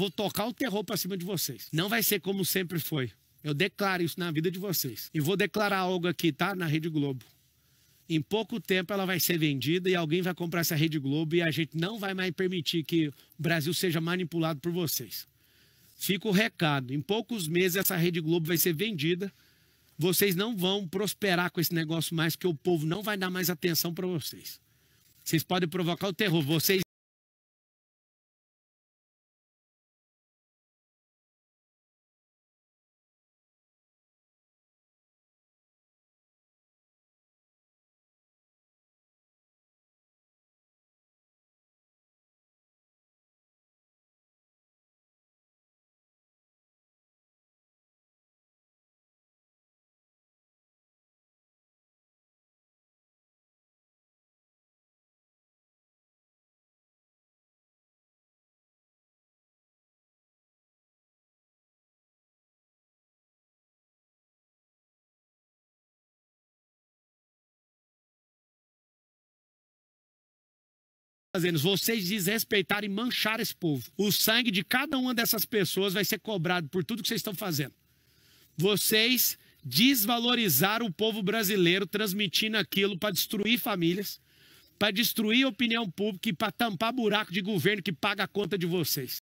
vou tocar o terror para cima de vocês. Não vai ser como sempre foi. Eu declaro isso na vida de vocês. E vou declarar algo aqui, tá? Na Rede Globo. Em pouco tempo ela vai ser vendida e alguém vai comprar essa Rede Globo e a gente não vai mais permitir que o Brasil seja manipulado por vocês. Fica o recado. Em poucos meses essa Rede Globo vai ser vendida. Vocês não vão prosperar com esse negócio mais, porque o povo não vai dar mais atenção para vocês. Vocês podem provocar o terror. Vocês fazendo, vocês desrespeitarem e mancharam esse povo. O sangue de cada uma dessas pessoas vai ser cobrado por tudo que vocês estão fazendo. Vocês desvalorizaram o povo brasileiro transmitindo aquilo para destruir famílias, para destruir a opinião pública e para tampar buraco de governo que paga a conta de vocês.